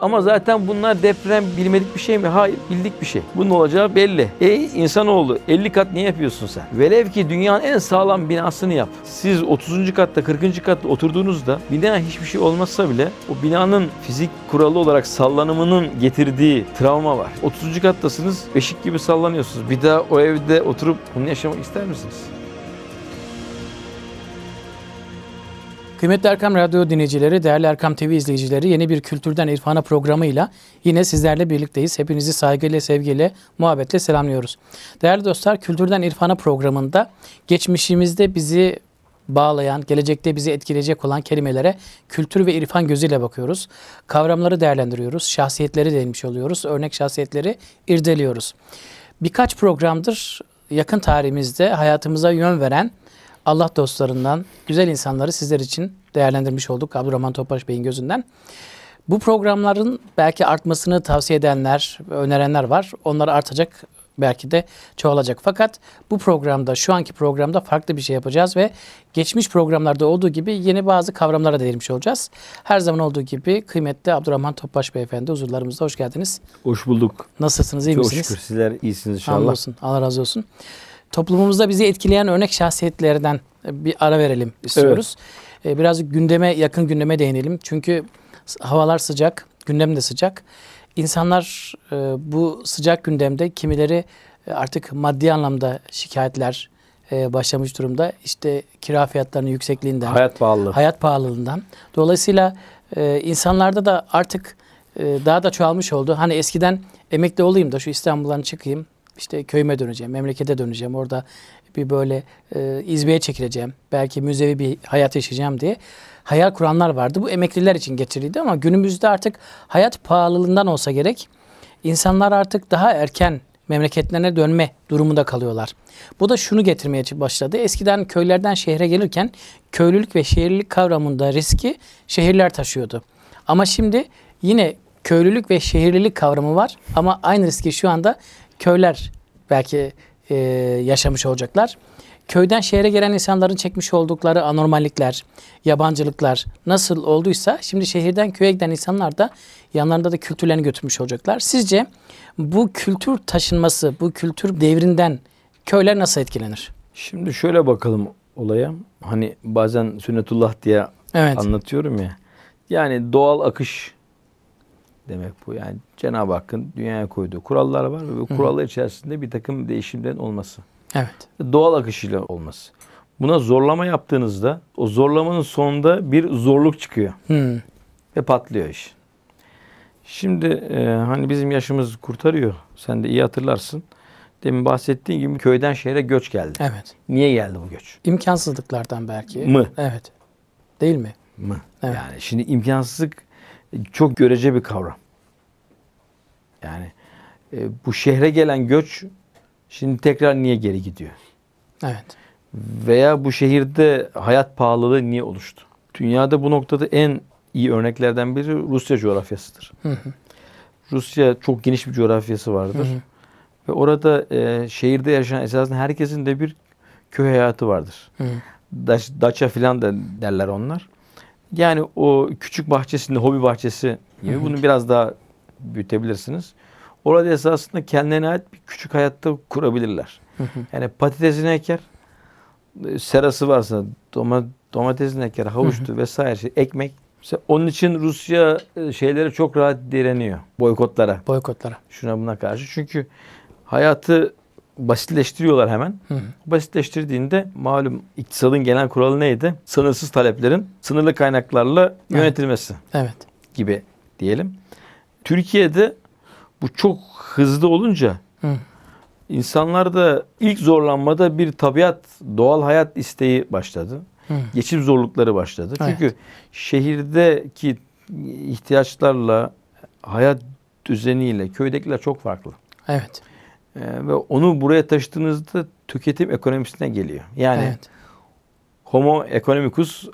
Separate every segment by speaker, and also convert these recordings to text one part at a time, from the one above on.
Speaker 1: Ama zaten bunlar deprem bilmedik bir şey mi? Hayır, bildik bir şey. Bunun olacağı belli. E insanoğlu 50 kat niye yapıyorsun sen? Velev ki dünyanın en sağlam binasını yap. Siz 30. katta 40. katta oturduğunuzda bina hiçbir şey olmazsa bile o binanın fizik kuralı olarak sallanımının getirdiği travma var. 30. kattasınız, beşik gibi sallanıyorsunuz. Bir daha o evde oturup bunu yaşamak ister misiniz?
Speaker 2: Kıymetli Erkam Radyo dinleyicileri, değerli Erkam TV izleyicileri yeni bir Kültürden İrfana programıyla yine sizlerle birlikteyiz. Hepinizi saygıyla, sevgiyle, muhabbetle selamlıyoruz. Değerli dostlar, Kültürden İrfana programında geçmişimizde bizi bağlayan, gelecekte bizi etkileyecek olan kelimelere kültür ve irfan gözüyle bakıyoruz. Kavramları değerlendiriyoruz, şahsiyetleri denmiş oluyoruz, örnek şahsiyetleri irdeliyoruz. Birkaç programdır yakın tarihimizde hayatımıza yön veren Allah dostlarından, güzel insanları sizler için değerlendirmiş olduk Abdurrahman Topbaş Bey'in gözünden. Bu programların belki artmasını tavsiye edenler, önerenler var. Onlar artacak, belki de çoğalacak. Fakat bu programda, şu anki programda farklı bir şey yapacağız ve geçmiş programlarda olduğu gibi yeni bazı kavramlara değinmiş olacağız. Her zaman olduğu gibi kıymetli Abdurrahman Topbaş Beyefendi huzurlarımıza hoş geldiniz.
Speaker 1: Hoş bulduk. Nasılsınız, iyi Çok misiniz? Çok şükür sizler iyisiniz inşallah. Allah, olsun,
Speaker 2: Allah razı olsun toplumumuzda bizi etkileyen örnek şahsiyetlerden e, bir ara verelim istiyoruz. Evet. E, birazcık gündeme, yakın gündeme değinelim. Çünkü havalar sıcak, gündem de sıcak. İnsanlar e, bu sıcak gündemde kimileri artık maddi anlamda şikayetler başlamış durumda. İşte kira fiyatlarının yüksekliğinden, hayat pahalılığı. Hayat pahalılığından. Dolayısıyla insanlarda da artık daha da çoğalmış oldu. Hani eskiden emekli olayım da şu İstanbul'dan çıkayım, işte köyüme döneceğim, memlekete döneceğim. Orada bir böyle e, izbeye çekileceğim. Belki müzevi bir hayat yaşayacağım diye hayal kuranlar vardı. Bu emekliler için geçerliydi ama günümüzde artık hayat pahalılığından olsa gerek insanlar artık daha erken memleketlerine dönme durumunda kalıyorlar. Bu da şunu getirmeye başladı. Eskiden köylerden şehre gelirken köylülük ve şehirlik kavramında riski şehirler taşıyordu. Ama şimdi yine köylülük ve şehirlilik kavramı var ama aynı riski şu anda köyler belki e, yaşamış olacaklar. Köyden şehre gelen insanların çekmiş oldukları anormallikler, yabancılıklar nasıl olduysa şimdi şehirden köye giden insanlar da yanlarında da kültürlerini götürmüş olacaklar. Sizce bu kültür taşınması, bu kültür devrinden köyler nasıl etkilenir?
Speaker 1: Şimdi şöyle bakalım olaya. Hani bazen sünnetullah diye evet. anlatıyorum ya. Yani doğal akış demek bu. Yani Cenab-ı Hakk'ın dünyaya koyduğu kurallar var ve bu kurallar içerisinde bir takım değişimlerin olması. Evet. Doğal akışıyla olması. Buna zorlama yaptığınızda o zorlamanın sonunda bir zorluk çıkıyor. Hı. Ve patlıyor iş. Şimdi e, hani bizim yaşımız kurtarıyor. Sen de iyi hatırlarsın. Demin bahsettiğim gibi köyden şehre göç geldi. Evet. Niye geldi bu göç?
Speaker 2: İmkansızlıklardan belki. Mı?
Speaker 1: Evet. Değil mi? Mı? Evet. Yani şimdi imkansızlık çok görece bir kavram. Yani e, bu şehre gelen göç şimdi tekrar niye geri gidiyor? Evet. Veya bu şehirde hayat pahalılığı niye oluştu? Dünyada bu noktada en iyi örneklerden biri Rusya coğrafyasıdır. Hı hı. Rusya çok geniş bir coğrafyası vardır. Hı hı. Ve orada e, şehirde yaşayan esasında herkesin de bir köy hayatı vardır. Hı hı. daça filan da derler onlar. Yani o küçük bahçesinde hobi bahçesi gibi Hı-hı. bunu biraz daha büyütebilirsiniz. Orada esasında kendilerine ait bir küçük hayatta kurabilirler. Hı-hı. Yani patatesini eker, e, serası varsa domates domatesini eker, havuçtu vesaire şey, ekmek. Mesela onun için Rusya e, şeylere çok rahat direniyor. Boykotlara. Boykotlara. Şuna buna karşı. Çünkü hayatı basitleştiriyorlar hemen. Hı. Basitleştirdiğinde malum iktisadın genel kuralı neydi? Sınırsız taleplerin sınırlı kaynaklarla yönetilmesi. Evet. evet. Gibi diyelim. Türkiye'de bu çok hızlı olunca Hı. insanlar da ilk zorlanmada bir tabiat, doğal hayat isteği başladı. Hı. Geçim zorlukları başladı. Evet. Çünkü şehirdeki ihtiyaçlarla hayat düzeniyle köydekiler çok farklı. Evet. Ee, ve onu buraya taşıdığınızda tüketim ekonomisine geliyor. Yani evet. homo economicus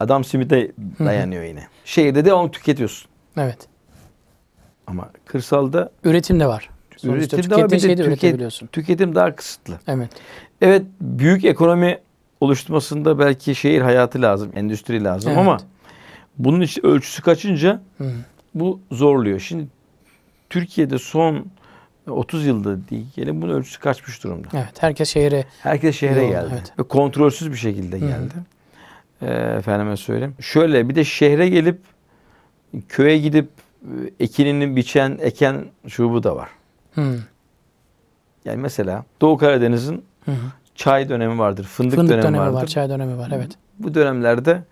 Speaker 1: Adam Smith'e dayanıyor Hı-hı. yine. Şehirde de onu tüketiyorsun. Evet. Ama kırsalda
Speaker 2: üretim de var. üretim de var. Bir de tüket,
Speaker 1: tüketim daha kısıtlı. Evet. Evet büyük ekonomi oluşturmasında belki şehir hayatı lazım, endüstri lazım evet. ama bunun için ölçüsü kaçınca Hı-hı. bu zorluyor. Şimdi Türkiye'de son 30 yılda diyelim bunun ölçüsü kaçmış durumda.
Speaker 2: Evet herkes şehre herkes şehre geldi.
Speaker 1: Evet. Ve kontrolsüz bir şekilde geldi. E, efendime söyleyeyim. Şöyle bir de şehre gelip köye gidip e, ekinini biçen eken şubu da var. Hı. Yani mesela Doğu Karadeniz'in çay dönemi vardır, fındık, fındık dönemi, dönemi vardır. var, çay dönemi var evet. Bu dönemlerde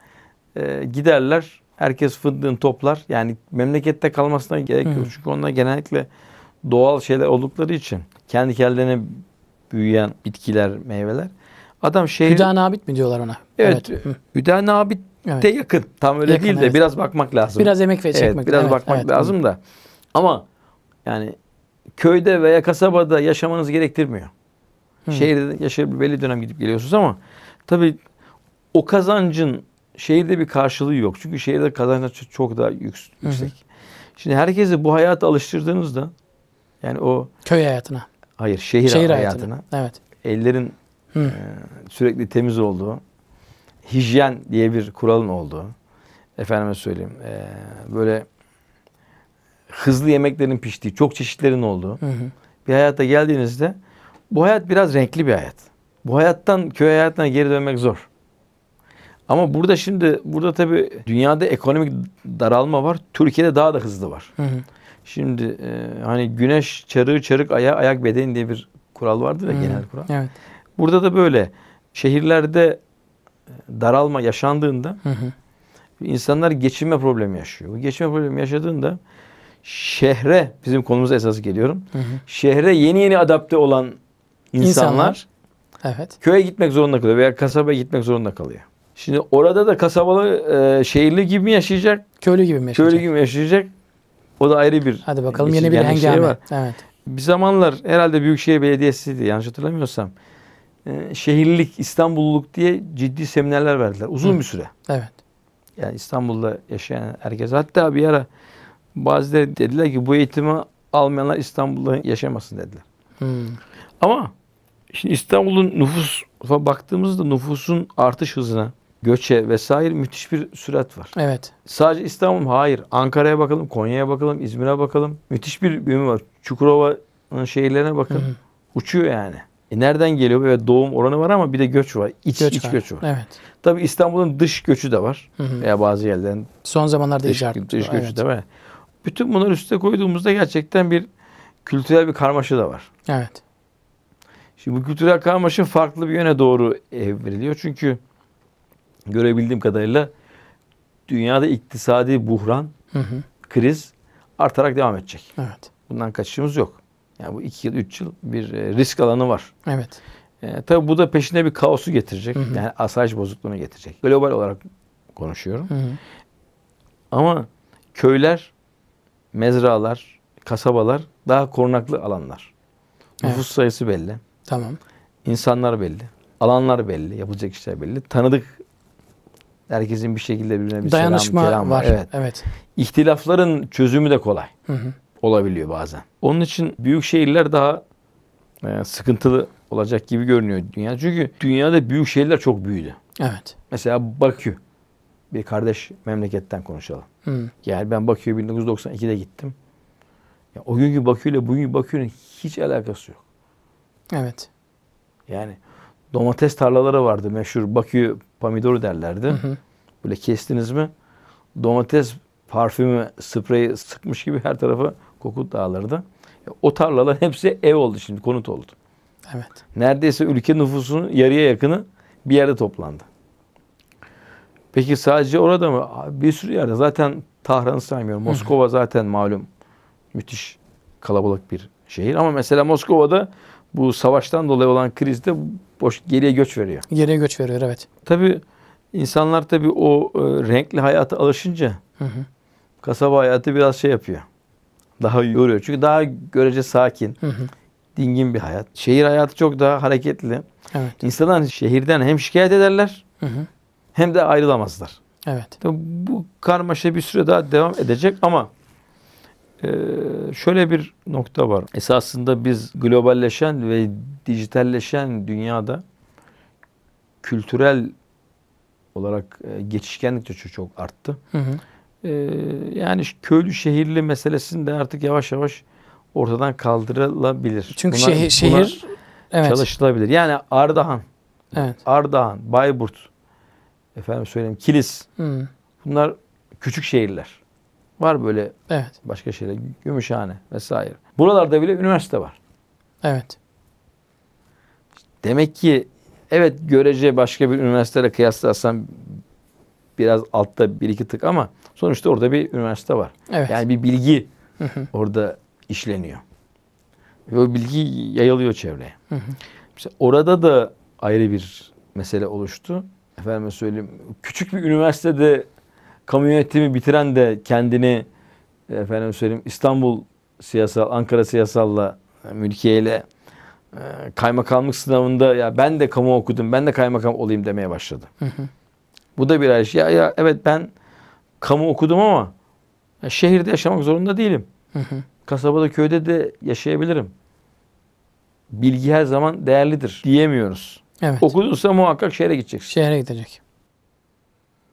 Speaker 1: e, giderler herkes fındığını toplar. Yani memlekette kalmasına gerek yok. Çünkü onlar genellikle doğal şeyler oldukları için kendi kendilerine büyüyen bitkiler, meyveler.
Speaker 2: Adam şey Hüdanabit mi diyorlar ona? Evet. evet.
Speaker 1: Hüdanabit evet. de yakın. Tam öyle yakın, değil de evet. biraz bakmak lazım. Biraz emek ve evet, Biraz evet, bakmak evet, lazım evet. da. Ama yani köyde veya kasabada yaşamanız gerektirmiyor. Hı. Şehirde yaşayıp belli dönem gidip geliyorsunuz ama tabii o kazancın şehirde bir karşılığı yok. Çünkü şehirde kazanç çok daha yüksek. Hı hı. Şimdi herkesi bu hayata alıştırdığınızda yani o köy hayatına.
Speaker 2: Hayır, şehir, şehir hayatına.
Speaker 1: hayatına. Evet. Ellerin Hı. e, sürekli temiz olduğu, hijyen diye bir kuralın olduğu. Efendime söyleyeyim. E, böyle hızlı yemeklerin piştiği, çok çeşitlerin olduğu hı bir hayata geldiğinizde bu hayat biraz renkli bir hayat. Bu hayattan köy hayatına geri dönmek zor. Ama burada şimdi burada tabii dünyada ekonomik daralma var. Türkiye'de daha da hızlı var. Hı hı. Şimdi e, hani güneş çarığı çarık aya ayak beden diye bir kural vardır ya hmm. genel kural. Evet. Burada da böyle şehirlerde e, daralma yaşandığında hı hı. insanlar geçinme problemi yaşıyor. Bu geçinme problemi yaşadığında şehre bizim konumuza esas geliyorum. Hı hı. Şehre yeni yeni adapte olan insanlar, insanlar evet. köye gitmek zorunda kalıyor veya kasabaya gitmek zorunda kalıyor. Şimdi orada da kasabalı e, şehirli gibi mi yaşayacak? Köylü gibi mi yaşayacak? Köylü gibi mi yaşayacak? O da ayrı bir Hadi bakalım yeni bir hengame. Şey var. Evet. Bir zamanlar herhalde Büyükşehir Belediyesi'ydi yanlış hatırlamıyorsam. Ee, şehirlik, İstanbulluluk diye ciddi seminerler verdiler. Uzun Hı. bir süre. Evet. Yani İstanbul'da yaşayan herkes. Hatta bir ara bazıları dediler ki bu eğitimi almayanlar İstanbul'da yaşamasın dediler. Hmm. Ama şimdi İstanbul'un nüfusa baktığımızda nüfusun artış hızına, göçe vesaire müthiş bir sürat var. Evet. Sadece İstanbul mu? Hayır. Ankara'ya bakalım, Konya'ya bakalım, İzmir'e bakalım. Müthiş bir büyüme var. Çukurova'nın şehirlerine bakın. Hı hı. Uçuyor yani. E nereden geliyor? Evet doğum oranı var ama bir de göç var. İç göç, iç var. göç var. Evet. Tabii İstanbul'un dış göçü de var. Hı hı. Veya bazı yerlerin son zamanlarda dış, dış göçü evet. de var. Bütün bunları üste koyduğumuzda gerçekten bir kültürel bir karmaşa da var. Evet. Şimdi bu kültürel karmaşa farklı bir yöne doğru evriliyor. Çünkü görebildiğim kadarıyla dünyada iktisadi buhran, hı hı. kriz artarak devam edecek. Evet. Bundan kaçışımız yok. Yani bu iki yıl, üç yıl bir e, risk alanı var. Evet. E, tabii bu da peşine bir kaosu getirecek. Hı hı. Yani asayiş bozukluğunu getirecek. Global olarak konuşuyorum. Hı hı. Ama köyler, mezralar, kasabalar daha korunaklı alanlar. Evet. Nüfus sayısı belli. Tamam. İnsanlar belli. Alanlar belli. Yapılacak işler belli. Tanıdık Herkesin bir şekilde birbirine bir Dayanışma selam, kelam var. Evet. evet. İhtilafların çözümü de kolay. Hı hı. Olabiliyor bazen. Onun için büyük şehirler daha e, sıkıntılı olacak gibi görünüyor dünya. Çünkü dünyada büyük şehirler çok büyüdü. Evet. Mesela Bakü. Bir kardeş memleketten konuşalım. Hı. Yani ben Bakü'ye 1992'de gittim. Ya o günkü Bakü ile bugünkü Bakü'nün hiç alakası yok. Evet. Yani domates tarlaları vardı meşhur Bakü pomidoru derlerdi. Hı hı. Böyle kestiniz mi domates parfümü, spreyi sıkmış gibi her tarafı koku dağılırdı. E, o tarlalar hepsi ev oldu şimdi, konut oldu. Evet. Neredeyse ülke nüfusunun yarıya yakını bir yerde toplandı. Peki sadece orada mı? Bir sürü yerde. Zaten Tahran'ı saymıyorum. Moskova zaten malum müthiş kalabalık bir şehir. Ama mesela Moskova'da bu savaştan dolayı olan krizde boş geriye göç veriyor. Geriye göç veriyor evet. Tabi insanlar tabi o e, renkli hayata alışınca hı hı. kasaba hayatı biraz şey yapıyor. Daha yoruyor. Çünkü daha görece sakin, hı hı. dingin bir hayat. Şehir hayatı çok daha hareketli. Evet. İnsanlar şehirden hem şikayet ederler hı hı. hem de ayrılamazlar.
Speaker 3: Evet. bu
Speaker 1: karmaşa bir süre daha devam edecek ama ee, şöyle bir nokta var. Esasında biz globalleşen ve dijitalleşen dünyada kültürel olarak e, geçişkenlik de çok arttı. Hı hı. Ee, yani köylü şehirli meselesini de artık yavaş yavaş ortadan kaldırılabilir. Çünkü buna, şehir, şehir evet. çalışılabilir. Yani Ardahan, evet. Ardahan, Bayburt, efendim söyleyeyim Kilis. Hı. Bunlar küçük şehirler. Var böyle evet. başka şeyler. Gümüşhane vesaire. Buralarda bile üniversite var. Evet. Demek ki evet görece başka bir üniversiteyle kıyaslarsan biraz altta bir iki tık ama sonuçta orada bir üniversite var. Evet. Yani bir bilgi orada işleniyor. Ve o bilgi yayılıyor çevreye. Hı orada da ayrı bir mesele oluştu. Efendime söyleyeyim küçük bir üniversitede Kamu yönetimi bitiren de kendini efendim söyleyeyim İstanbul siyasal, Ankara siyasalla, mülkiyeyle e, kaymakamlık sınavında ya ben de kamu okudum, ben de kaymakam olayım demeye başladı. Hı hı. Bu da bir ay şey. Ya, ya evet ben kamu okudum ama ya, şehirde yaşamak zorunda değilim. Hı hı. Kasabada, köyde de yaşayabilirim. Bilgi her zaman değerlidir diyemiyoruz. Evet. Okudunsa muhakkak şehre gideceksin. Şehre gidecek.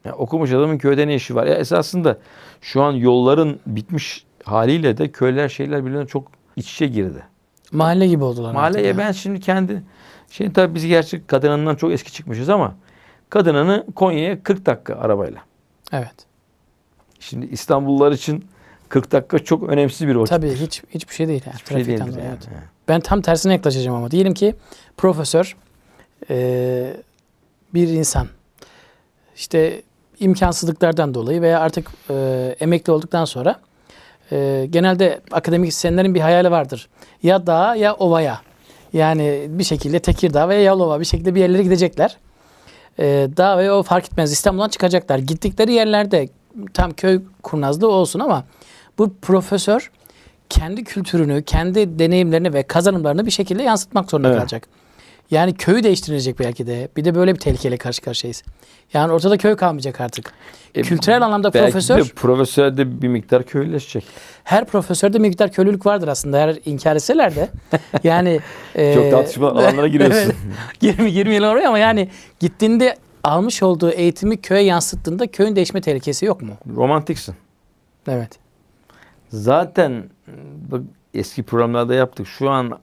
Speaker 1: Ya okumuş adamın köyde ne işi var? Ya esasında şu an yolların bitmiş haliyle de köyler şeyler birbirine çok iç içe girdi.
Speaker 2: Mahalle gibi oldular. Mahalleye ya.
Speaker 1: ben şimdi kendi şimdi tabii biz gerçek Kadınan'dan çok eski çıkmışız ama Kadınan'ı Konya'ya 40 dakika arabayla. Evet. Şimdi İstanbullular için 40 dakika çok önemsiz bir vakit. Tabii
Speaker 2: hiç hiçbir şey değil yani. Hiçbir şey yani. Evet. Ben tam tersine yaklaşacağım ama diyelim ki profesör e, bir insan işte imkansızlıklardan dolayı veya artık e, emekli olduktan sonra e, genelde akademik isteyenlerin bir hayali vardır. Ya dağa ya ovaya. Yani bir şekilde Tekirdağ veya Yalova bir şekilde bir yerlere gidecekler. E, dağ veya o fark etmez İstanbul'dan çıkacaklar. Gittikleri yerlerde tam köy kurnazlığı olsun ama bu profesör kendi kültürünü, kendi deneyimlerini ve kazanımlarını bir şekilde yansıtmak zorunda evet. kalacak. Yani köyü değiştirecek belki de. Bir de böyle bir tehlikeyle karşı karşıyayız. Yani ortada köy kalmayacak artık. E, Kültürel anlamda belki profesör... Belki de
Speaker 1: profesörde bir miktar köyleşecek. Her
Speaker 2: profesörde bir miktar köylülük vardır aslında. Her inkar etseler de. Yani... e, Çok tartışma alanlara giriyorsun. evet, 20, 20 oraya ama yani gittiğinde almış olduğu eğitimi köye yansıttığında köyün değişme tehlikesi yok mu?
Speaker 1: Romantiksin. Evet. Zaten bak, eski programlarda yaptık. Şu an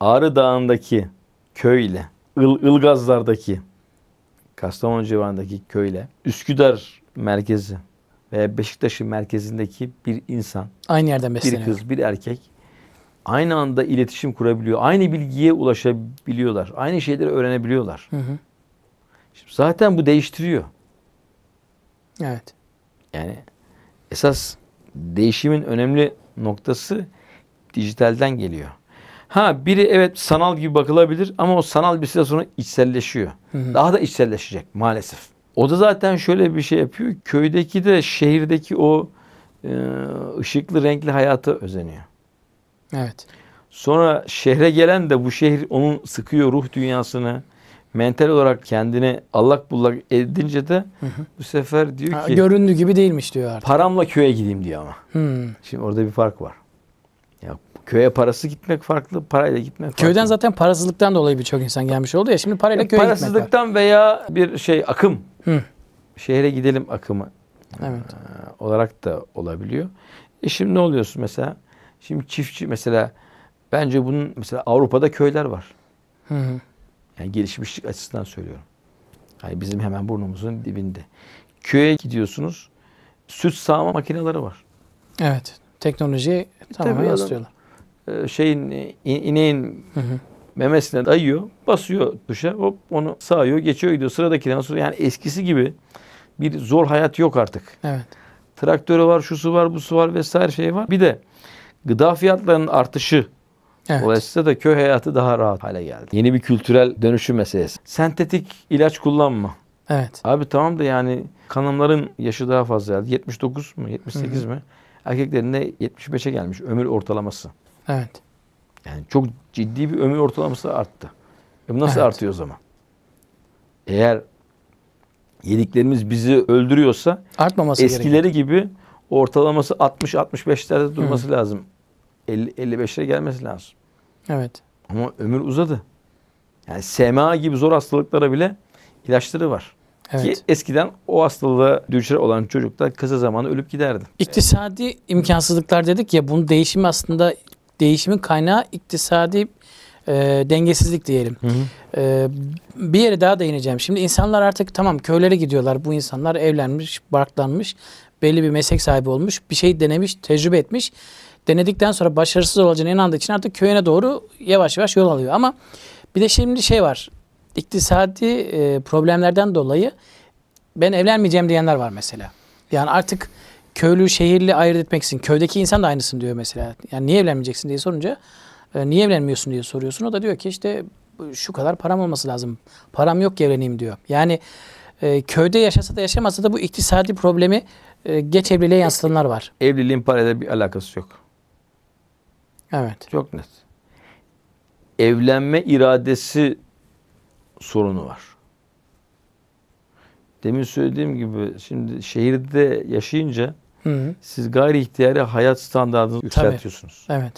Speaker 1: Ağrı Dağı'ndaki köyle, Il, Ilgazlar'daki, Kastamonu civarındaki köyle, Üsküdar merkezi veya Beşiktaş'ın merkezindeki bir insan, aynı yerden besleniyor. bir kız, bir erkek aynı anda iletişim kurabiliyor. Aynı bilgiye ulaşabiliyorlar. Aynı şeyleri öğrenebiliyorlar. Hı hı. Şimdi zaten bu değiştiriyor. Evet. Yani esas değişimin önemli noktası dijitalden geliyor. Ha biri evet sanal gibi bakılabilir ama o sanal bir süre sonra içselleşiyor. Hı hı. Daha da içselleşecek maalesef. O da zaten şöyle bir şey yapıyor. Köydeki de şehirdeki o e, ışıklı renkli hayatı özeniyor. Evet. Sonra şehre gelen de bu şehir onun sıkıyor ruh dünyasını. Mental olarak kendini allak bullak edince de hı hı. bu sefer diyor ha, ki... Göründüğü
Speaker 2: gibi değilmiş diyor artık.
Speaker 1: Paramla köye gideyim diyor ama. Hı. Şimdi orada bir fark var. Köye parası gitmek farklı, parayla gitmek
Speaker 2: farklı. Köyden zaten parasızlıktan dolayı birçok insan gelmiş oldu ya. Şimdi parayla ya köye Parasızlıktan
Speaker 1: gitmek Parasızlıktan veya bir şey akım. Hı. Şehre gidelim akımı. Evet. Ee, olarak da olabiliyor. E şimdi ne oluyorsun mesela? Şimdi çiftçi mesela bence bunun mesela Avrupa'da köyler var. Hı hı. Yani gelişmişlik açısından söylüyorum. Yani bizim hemen burnumuzun dibinde. Köye gidiyorsunuz. Süt sağma makineleri var.
Speaker 3: Evet. teknoloji e tamamen yansıtıyorlar.
Speaker 1: E, şeyin e, ineğin hı hı. memesine dayıyor, basıyor tuşa, hop onu sağıyor, geçiyor gidiyor. Sıradakiden sonra yani eskisi gibi bir zor hayat yok artık. Evet. Traktörü var, şusu var, busu var vesaire şey var. Bir de gıda fiyatlarının artışı Evet. Dolayısıyla da köy hayatı daha rahat hale geldi. Yeni bir kültürel dönüşüm meselesi. Sentetik ilaç kullanma. Evet. Abi tamam da yani kanımların yaşı daha fazla geldi. 79 mu 78 Hı-hı. mi? Erkeklerinde 75'e gelmiş ömür ortalaması. Evet. Yani çok ciddi bir ömür ortalaması arttı. E bu nasıl evet. artıyor o zaman? Eğer yediklerimiz bizi öldürüyorsa artmaması eskileri gerekiyor. gibi ortalaması 60-65'lerde durması Hı. lazım. 50, 55'e gelmesi lazım. Evet. Ama ömür uzadı. Yani SMA gibi zor hastalıklara bile ilaçları var. Evet. Ki eskiden o hastalığa düşer olan çocuklar kısa zamanda ölüp giderdi.
Speaker 2: İktisadi imkansızlıklar dedik ya bunun değişimi aslında değişimin kaynağı iktisadi e, dengesizlik diyelim. Hı hı. E, bir yere daha değineceğim. Şimdi insanlar artık tamam köylere gidiyorlar. Bu insanlar evlenmiş, barklanmış, belli bir meslek sahibi olmuş, bir şey denemiş, tecrübe etmiş. Denedikten sonra başarısız olacağına inandığı için artık köyüne doğru yavaş yavaş yol alıyor. Ama bir de şimdi şey var. İktisadi e, problemlerden dolayı ben evlenmeyeceğim diyenler var mesela. Yani artık köylü şehirli ayırt etmeksin. Köydeki insan da aynısın diyor mesela. Yani niye evlenmeyeceksin diye sorunca e, niye evlenmiyorsun diye soruyorsun. O da diyor ki işte şu kadar param olması lazım. Param yok ki evleneyim diyor. Yani e, köyde yaşasa da yaşamasa da bu iktisadi problemi e, geç evliliğe yansıtanlar var.
Speaker 1: Evliliğin parayla bir alakası yok. Evet. Çok net. Evlenme iradesi sorunu var. Demin söylediğim gibi şimdi şehirde yaşayınca Hı. Siz gayri ihtiyari hayat standartınızı yükseltiyorsunuz. Evet.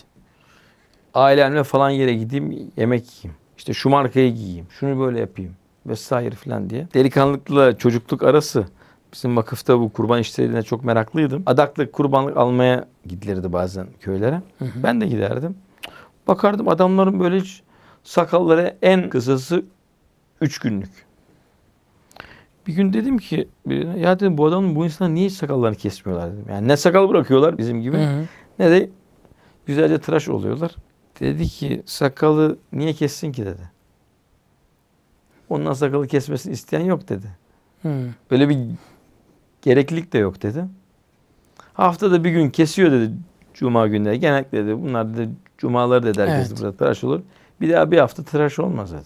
Speaker 1: Ailemle falan yere gideyim, yemek yiyeyim. İşte şu markayı giyeyim, şunu böyle yapayım vesaire falan diye. Delikanlılıkla çocukluk arası bizim vakıfta bu kurban işlerine çok meraklıydım. Adaklı kurbanlık almaya gidilirdi bazen köylere. Hı hı. Ben de giderdim. Bakardım adamların böyle sakalları en kısası 3 günlük. Bir gün dedim ki birine ya dedim bu adamın bu insanlar niye hiç sakallarını kesmiyorlar dedim. Yani ne sakal bırakıyorlar bizim gibi hı hı. ne de güzelce tıraş oluyorlar. Dedi ki sakalı niye kessin ki dedi. Ondan sakalı kesmesini isteyen yok dedi. Hı. Öyle bir gereklilik de yok dedi. Haftada bir gün kesiyor dedi cuma günleri. Genellikle dedi bunlar dedi cumaları dedi herkes evet. burada tıraş olur. Bir daha bir hafta tıraş olmaz dedi.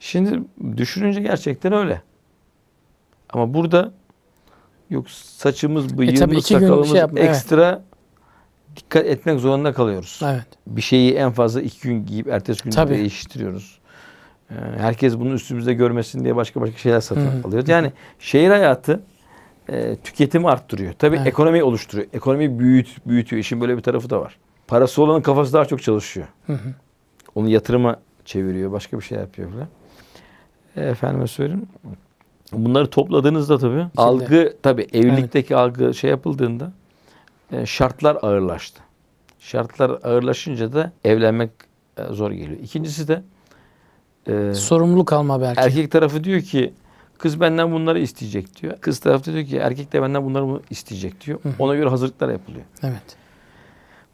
Speaker 1: Şimdi düşününce gerçekten öyle. Ama burada yok saçımız, e, bıyığımız, e sakalımız şey ekstra evet. dikkat etmek zorunda kalıyoruz. Evet. Bir şeyi en fazla iki gün giyip ertesi gün tabii. değiştiriyoruz. Ee, herkes bunu üstümüzde görmesin diye başka başka şeyler satın Hı-hı. alıyoruz. Yani şehir hayatı e, tüketimi arttırıyor. Tabii evet. ekonomiyi oluşturuyor. ekonomi büyüt, büyütüyor. İşin böyle bir tarafı da var. Parası olanın kafası daha çok çalışıyor. Hı hı. Onu yatırıma çeviriyor. Başka bir şey yapıyor falan. Efendime söyleyeyim. Bunları topladığınızda tabii Şimdi, algı tabii evlilikteki evet. algı şey yapıldığında e, şartlar ağırlaştı. Şartlar ağırlaşınca da evlenmek e, zor geliyor. İkincisi de e,
Speaker 2: sorumluluk alma belki.
Speaker 1: Erkek tarafı diyor ki kız benden bunları isteyecek diyor. Kız tarafı diyor ki erkek de benden bunları isteyecek diyor. Hı. Ona göre hazırlıklar yapılıyor. Evet.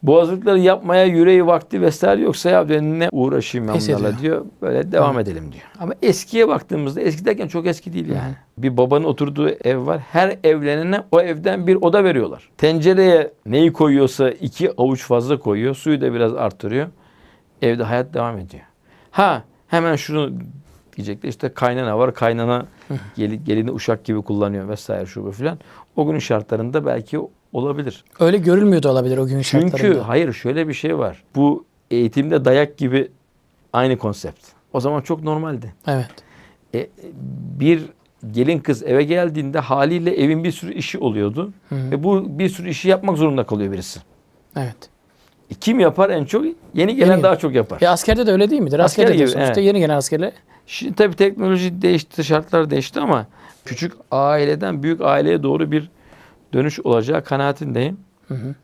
Speaker 1: Bu hazırlıkları yapmaya yüreği vakti vesaire yoksa ya diyor, ne uğraşayım ben bunlarla diyor. Böyle devam evet. edelim diyor. Ama eskiye baktığımızda eski derken çok eski değil yani. Bir babanın oturduğu ev var. Her evlenene o evden bir oda veriyorlar. Tencereye neyi koyuyorsa iki avuç fazla koyuyor. Suyu da biraz arttırıyor. Evde hayat devam ediyor. Ha hemen şunu diyecekler işte kaynana var. Kaynana gelini uşak gibi kullanıyor vesaire şu bu filan. O günün şartlarında belki olabilir.
Speaker 2: Öyle görülmüyor da olabilir o gün Çünkü,
Speaker 1: hayır şöyle bir şey var. Bu eğitimde dayak gibi aynı konsept. O zaman çok normaldi. Evet. E, bir gelin kız eve geldiğinde haliyle evin bir sürü işi oluyordu. Hı hı. Ve bu bir sürü işi yapmak zorunda kalıyor birisi. Evet. E, kim yapar en çok? Yeni gelen yeni. daha çok yapar. Ya e, askerde de öyle
Speaker 3: değil midir? Askerde asker gibi, sonuçta evet. yeni
Speaker 1: gelen askerle. Şimdi tabii teknoloji değişti, şartlar değişti ama küçük aileden büyük aileye doğru bir dönüş olacağı kanaatindeyim. Hı hı.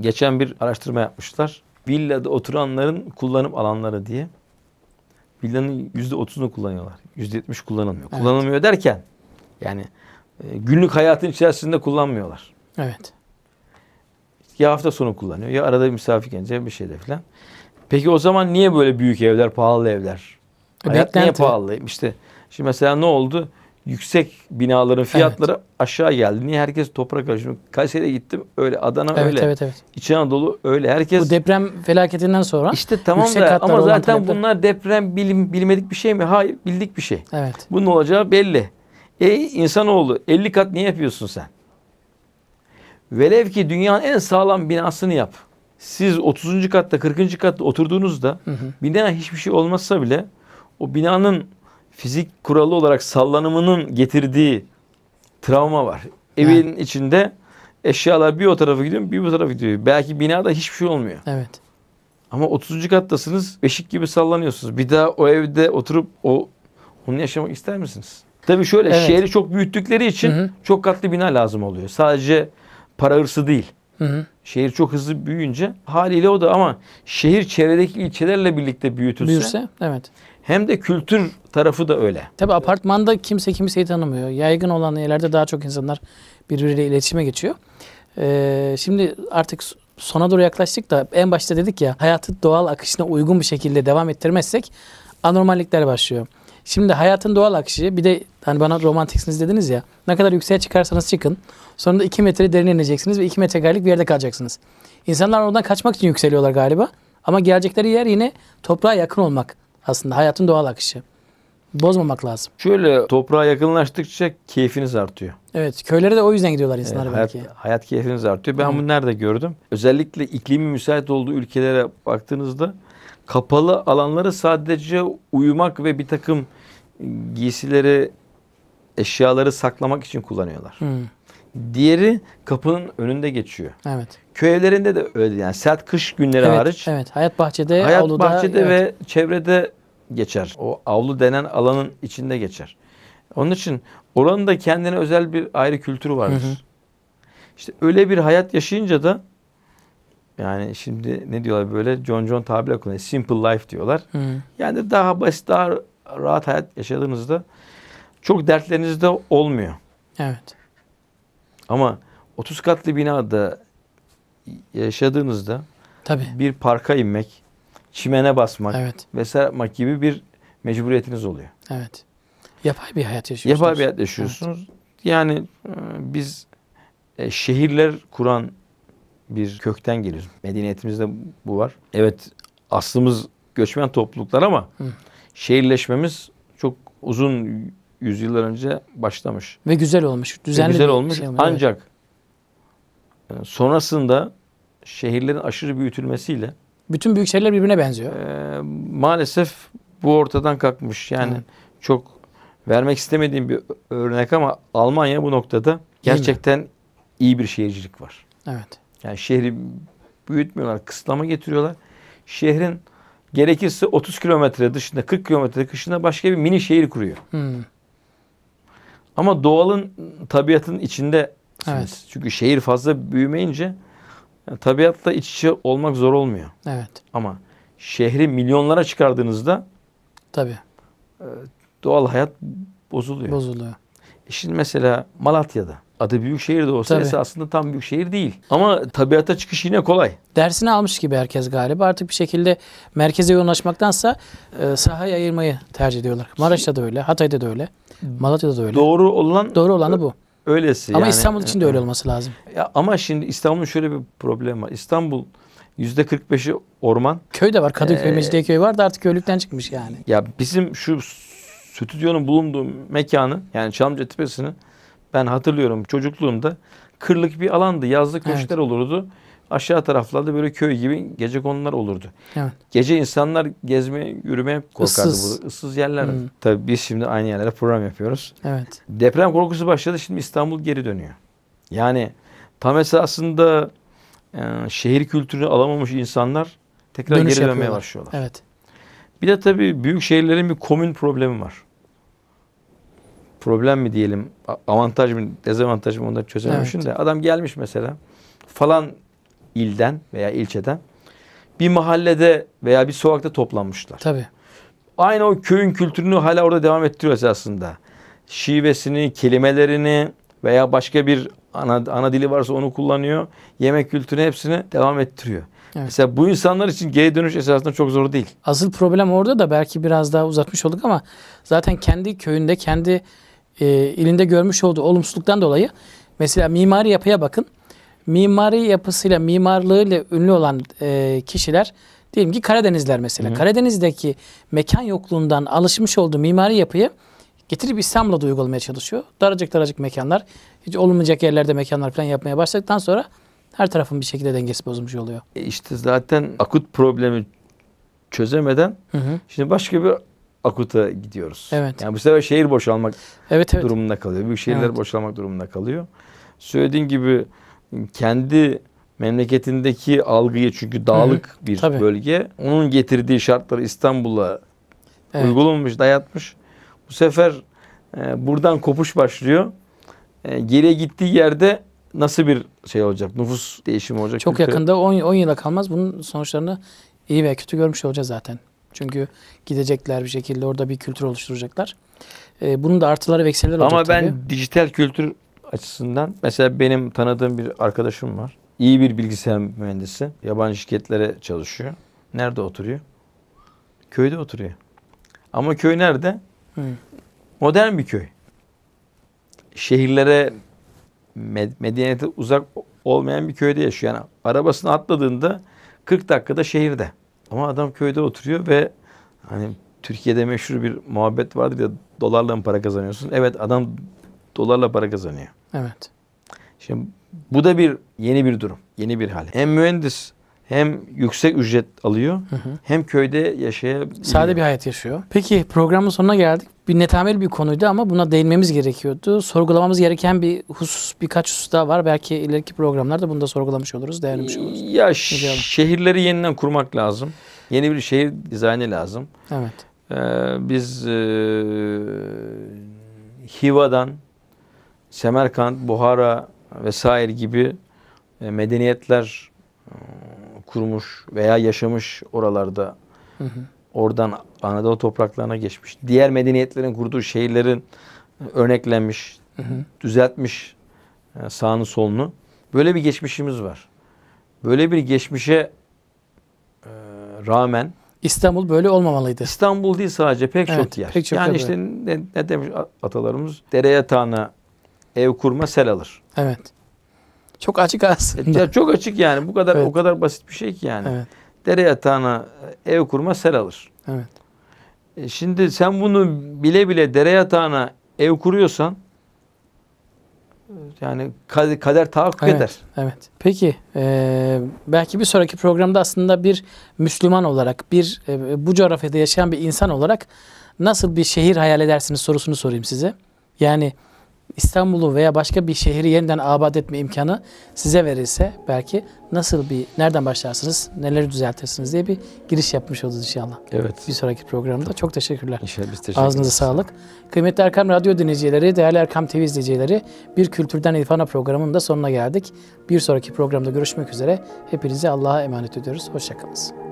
Speaker 1: Geçen bir araştırma yapmışlar. Villada oturanların kullanım alanları diye. Villanın yüzde otuzunu kullanıyorlar. Yüzde yetmiş kullanılmıyor. Evet. Kullanılmıyor derken yani e, günlük hayatın içerisinde kullanmıyorlar. Evet. Ya hafta sonu kullanıyor ya arada bir misafir gelince bir şeyde filan. Peki o zaman niye böyle büyük evler, pahalı evler? E, Hayat niye pahalı? İşte şimdi mesela ne oldu? yüksek binaların fiyatları evet. aşağı geldi. Niye herkes toprak alıyor? Kayseri'ye gittim öyle, Adana evet, öyle. Evet, evet. İç Anadolu öyle. Herkes Bu
Speaker 2: deprem felaketinden sonra
Speaker 1: işte tamam da ama zaten deprem. bunlar deprem bilim, bilmedik bir şey mi? Hayır, bildik bir şey. Evet. Bunun olacağı belli. E insanoğlu 50 kat niye yapıyorsun sen? Velev ki dünyanın en sağlam binasını yap. Siz 30. katta 40. katta oturduğunuzda hı hı. bina hiçbir şey olmazsa bile o binanın fizik kuralı olarak sallanımının getirdiği travma var. Evin evet. içinde eşyalar bir o tarafa gidiyor bir bu tarafa gidiyor. Belki binada hiçbir şey olmuyor. Evet. Ama 30. kattasınız beşik gibi sallanıyorsunuz. Bir daha o evde oturup o onu yaşamak ister misiniz? Tabii şöyle evet. şehri çok büyüttükleri için Hı-hı. çok katlı bina lazım oluyor. Sadece para hırsı değil. Hı-hı. Şehir çok hızlı büyüyünce haliyle o da ama şehir çevredeki ilçelerle birlikte büyütülse. Büyürse evet hem de kültür tarafı da öyle.
Speaker 2: Tabi apartmanda kimse kimseyi tanımıyor. Yaygın olan yerlerde daha çok insanlar birbiriyle iletişime geçiyor. Ee, şimdi artık sona doğru yaklaştık da en başta dedik ya hayatı doğal akışına uygun bir şekilde devam ettirmezsek anormallikler başlıyor. Şimdi hayatın doğal akışı bir de hani bana romantiksiniz dediniz ya ne kadar yükseğe çıkarsanız çıkın sonunda 2 metre derine ineceksiniz ve 2 metrekarelik bir yerde kalacaksınız. İnsanlar oradan kaçmak için yükseliyorlar galiba ama gelecekleri yer yine toprağa yakın olmak aslında hayatın doğal akışı. Bozmamak lazım.
Speaker 1: Şöyle toprağa yakınlaştıkça keyfiniz artıyor.
Speaker 2: Evet köylere de o yüzden gidiyorlar insanlar e, hayat, belki.
Speaker 1: Hayat keyfiniz artıyor. Ben Hı. bunu nerede gördüm? Özellikle iklimi müsait olduğu ülkelere baktığınızda kapalı alanları sadece uyumak ve bir takım giysileri, eşyaları saklamak için kullanıyorlar. Hı. Hmm. Diğeri kapının önünde geçiyor. Evet. Köy evlerinde de öyle yani sert kış günleri evet, hariç.
Speaker 2: Evet. Hayat bahçede, hayat avluda. bahçede evet.
Speaker 1: ve çevrede geçer. O avlu denen alanın içinde geçer. Onun için oranın da kendine özel bir ayrı kültürü vardır. Hı hı. İşte öyle bir hayat yaşayınca da yani şimdi ne diyorlar böyle John John tabirle kullanıyor. Simple life diyorlar. Hı. Yani daha basit, daha rahat hayat yaşadığınızda çok dertleriniz de olmuyor. Evet. Ama 30 katlı binada yaşadığınızda Tabii. bir parka inmek, çimene basmak evet. vesaire yapmak gibi bir mecburiyetiniz oluyor.
Speaker 3: Evet. Yapay bir hayat yaşıyorsunuz. Yapay bir hayat yaşıyorsunuz. Evet. Yani
Speaker 1: e, biz e, şehirler kuran bir kökten geliyoruz. Medeniyetimizde bu var. Evet aslımız göçmen topluluklar ama Hı. şehirleşmemiz çok uzun yüzyıllar önce başlamış.
Speaker 2: Ve güzel olmuş. Düzenli Ve güzel olmuş. Şey ama, Ancak
Speaker 1: evet. E, sonrasında şehirlerin aşırı büyütülmesiyle bütün büyük şehirler birbirine benziyor. E, maalesef bu ortadan kalkmış. Yani Hı. çok vermek istemediğim bir örnek ama Almanya bu noktada gerçekten iyi bir şehircilik var. Evet. Yani şehri büyütmüyorlar, kısıtlama getiriyorlar. Şehrin gerekirse 30 kilometre dışında, 40 kilometre dışında başka bir mini şehir kuruyor. Hmm. Ama doğalın tabiatın içinde evet. çünkü şehir fazla büyümeyince e, tabiatta iç içe olmak zor olmuyor. Evet. Ama şehri milyonlara çıkardığınızda tabi e, doğal hayat bozuluyor. Bozuluyor. E, şimdi mesela Malatya'da Adı büyük şehir de olsa Tabii. esasında tam büyük şehir değil. Ama tabiata çıkış yine kolay.
Speaker 2: Dersini almış gibi herkes galiba. Artık bir şekilde merkeze yoğunlaşmaktansa e, sahayı ayırmayı tercih ediyorlar. Maraş'ta da öyle, Hatay'da da öyle, Malatya'da da öyle.
Speaker 1: Doğru olan Doğru olan da bu. Öylesi Ama yani. İstanbul için de öyle olması lazım. Ya ama şimdi İstanbul'un şöyle bir problemi var. İstanbul yüzde %45'i orman. Köy de var. Kadıköy, ee, Mecidiyeköy
Speaker 2: var da artık köylükten çıkmış yani.
Speaker 1: Ya bizim şu stüdyonun bulunduğu mekanı yani Çamlıca Tepesi'nin ben hatırlıyorum çocukluğumda kırlık bir alandı. Yazlık evet. olurdu. Aşağı taraflarda böyle köy gibi gece konular olurdu. Evet. Gece insanlar gezme, yürüme korkardı Issız. burada. Issız yerler. Hmm. Tabii biz şimdi aynı yerlere program yapıyoruz. Evet. Deprem korkusu başladı. Şimdi İstanbul geri dönüyor. Yani tam esasında e, şehir kültürünü alamamış insanlar tekrar Dönüş geri dönmeye başlıyorlar. Evet. Bir de tabii büyük şehirlerin bir komün problemi var problem mi diyelim, avantaj mı, dezavantaj mı onları çözememişim evet. de adam gelmiş mesela falan ilden veya ilçeden bir mahallede veya bir sokakta toplanmışlar. Tabii. Aynı o köyün kültürünü hala orada devam ettiriyor aslında. Şivesini, kelimelerini veya başka bir ana, ana dili varsa onu kullanıyor. Yemek kültürünü hepsini devam ettiriyor. Evet. Mesela bu insanlar için geri dönüş esasında çok zor değil.
Speaker 2: Asıl problem orada da belki biraz daha uzatmış olduk ama zaten kendi köyünde, kendi e, ilinde görmüş olduğu olumsuzluktan dolayı mesela mimari yapıya bakın. Mimari yapısıyla, mimarlığıyla ünlü olan e, kişiler diyelim ki Karadenizler mesela. Hı Karadeniz'deki mekan yokluğundan alışmış olduğu mimari yapıyı getirip İstanbul'a da uygulamaya çalışıyor. Daracık daracık mekanlar, hiç olmayacak yerlerde mekanlar falan yapmaya başladıktan sonra her tarafın bir şekilde dengesi bozulmuş oluyor.
Speaker 1: E işte zaten akut problemi çözemeden hı hı. şimdi başka bir akuta gidiyoruz. Evet. Yani bu sefer şehir boşalmak evet, evet. durumunda kalıyor. Büyük şehirler evet. boşalmak durumunda kalıyor. Söylediğin gibi kendi memleketindeki algıyı çünkü dağlık Hı-hı. bir Tabii. bölge. Onun getirdiği şartları İstanbul'a evet. uygulamış, dayatmış. Bu sefer e, buradan kopuş başlıyor. E, geriye gittiği yerde nasıl bir şey olacak? Nüfus değişimi olacak. Çok kültür. yakında
Speaker 2: 10 yıla kalmaz. Bunun sonuçlarını iyi ve kötü görmüş olacağız zaten. Çünkü gidecekler bir şekilde orada bir kültür oluşturacaklar. E, bunun da artıları ve eksileri olacak Ama ben
Speaker 1: tabii. dijital kültür açısından mesela benim tanıdığım bir arkadaşım var. İyi bir bilgisayar mühendisi. Yabancı şirketlere çalışıyor. Nerede oturuyor? Köyde oturuyor. Ama köy nerede? Hmm. Modern bir köy. Şehirlere med medeniyete uzak olmayan bir köyde yaşıyor. Yani arabasını atladığında 40 dakikada şehirde. Ama adam köyde oturuyor ve hani Türkiye'de meşhur bir muhabbet vardır ya dolarla mı para kazanıyorsun? Evet adam dolarla para kazanıyor. Evet. Şimdi bu da bir yeni bir durum, yeni bir hal. Hem mühendis hem yüksek ücret alıyor hı hı. hem köyde yaşaya Sade bir
Speaker 2: hayat yaşıyor. Peki programın sonuna geldik bir netamel bir konuydu ama buna değinmemiz gerekiyordu. Sorgulamamız gereken bir husus, birkaç husus daha var. Belki ileriki programlarda bunu da sorgulamış oluruz, değerlemiş oluruz.
Speaker 1: Ya Güzel. şehirleri yeniden kurmak lazım. Yeni bir şehir dizaynı lazım. Evet. Ee, biz e, Hiva'dan Semerkant, Buhara vesaire gibi e, medeniyetler e, kurmuş veya yaşamış oralarda. Hı hı. Oradan Anadolu topraklarına geçmiş. Diğer medeniyetlerin kurduğu şehirlerin e, örneklenmiş, hı hı. düzeltmiş e, sağını solunu. Böyle bir geçmişimiz var. Böyle bir geçmişe e, rağmen İstanbul böyle olmamalıydı. İstanbul değil sadece pek evet, çok yer. Pek çok yani işte ne, ne demiş atalarımız? Dere yatağına ev kurma sel alır. Evet. Çok açık aslında. Ya çok açık yani. Bu kadar evet. o kadar basit bir şey ki yani. Evet. Dere yatağına ev kurma sel alır. Evet. E, şimdi sen bunu bile bile dere yatağına ev kuruyorsan e, yani kader tahakkuk evet, eder.
Speaker 2: Evet. Peki e, belki bir sonraki programda aslında bir Müslüman olarak bir e, bu coğrafyada yaşayan bir insan olarak nasıl bir şehir hayal edersiniz sorusunu sorayım size. Yani İstanbul'u veya başka bir şehri yeniden abat etme imkanı size verirse belki nasıl bir, nereden başlarsınız, neleri düzeltirsiniz diye bir giriş yapmış oluruz inşallah. Evet. Bir sonraki programda. Çok teşekkürler. İnşallah biz teşekkür Ağzınıza sağlık. Kıymetli Erkam Radyo dinleyicileri, değerli Erkam TV izleyicileri, Bir Kültürden İrfana programının da sonuna geldik. Bir sonraki programda görüşmek üzere. Hepinizi Allah'a emanet ediyoruz. Hoşçakalın.